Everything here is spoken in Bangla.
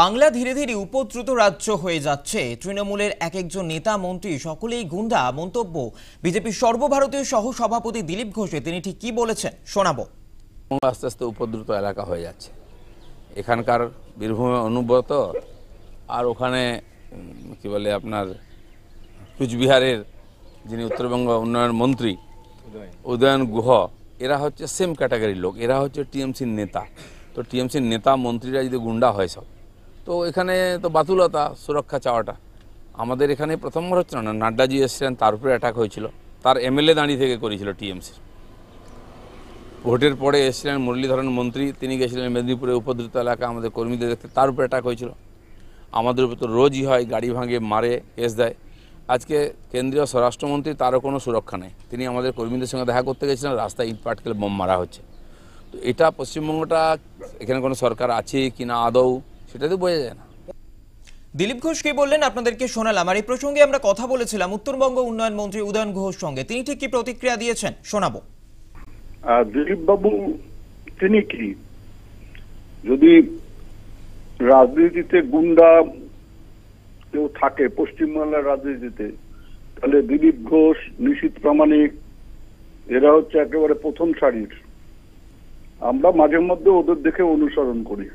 বাংলা ধীরে ধীরে উপদ্রুত রাজ্য হয়ে যাচ্ছে তৃণমূলের এক একজন নেতা মন্ত্রী সকলেই গুন্ডা মন্তব্য বিজেপির সর্বভারতীয় সহ সভাপতি দিলীপ ঘোষে তিনি ঠিক কি বলেছেন শোনাব আস্তে আস্তে উপদ্রুত এলাকা হয়ে যাচ্ছে এখানকার বীরভূমে অনুব্রত আর ওখানে কি বলে আপনার কুচবিহারের যিনি উত্তরবঙ্গ উন্নয়ন মন্ত্রী উদয়ন গুহ এরা হচ্ছে সেম ক্যাটাগরির লোক এরা হচ্ছে টিএমসির নেতা তো টিএমসির নেতা মন্ত্রীরা যদি গুন্ডা হয় সব তো এখানে তো বাতুলতা সুরক্ষা চাওয়াটা আমাদের এখানে প্রথমবার হচ্ছে না নাড্ডাজি এসছিলেন তার উপরে অ্যাটাক হয়েছিল তার এমএলএ দাঁড়িয়ে থেকে করেছিল টিএমসি ভোটের পরে এসছিলেন মুরলীধরন মন্ত্রী তিনি গেছিলেন মেদিনীপুরে উপদ্রুত এলাকা আমাদের কর্মীদের দেখতে তার উপরে অ্যাটাক হয়েছিল আমাদের উপর তো রোজই হয় গাড়ি ভাঙে মারে কেস দেয় আজকে কেন্দ্রীয় স্বরাষ্ট্রমন্ত্রী তারও কোনো সুরক্ষা নেই তিনি আমাদের কর্মীদের সঙ্গে দেখা করতে গেছিলেন রাস্তায় ইট পাটকেলে বোম মারা হচ্ছে তো এটা পশ্চিমবঙ্গটা এখানে কোনো সরকার আছে কি না আদৌ সেটা তো বোঝা যায় না দিলীপ ঘোষ বললেন আপনাদেরকে শোনালাম আর এই প্রসঙ্গে আমরা কথা বলেছিলাম উত্তরবঙ্গ উন্নয়ন মন্ত্রী উদয়ন ঘোষ সঙ্গে তিনি ঠিক কি প্রতিক্রিয়া দিয়েছেন শোনাবো দিলীপ বাবু তিনি কি যদি রাজনীতিতে গুন্ডা কেউ থাকে পশ্চিমবাংলার রাজনীতিতে তাহলে দিলীপ ঘোষ নিশীত প্রামাণিক এরা হচ্ছে একেবারে প্রথম সারির আমরা মাঝে মধ্যে ওদের দেখে অনুসরণ করি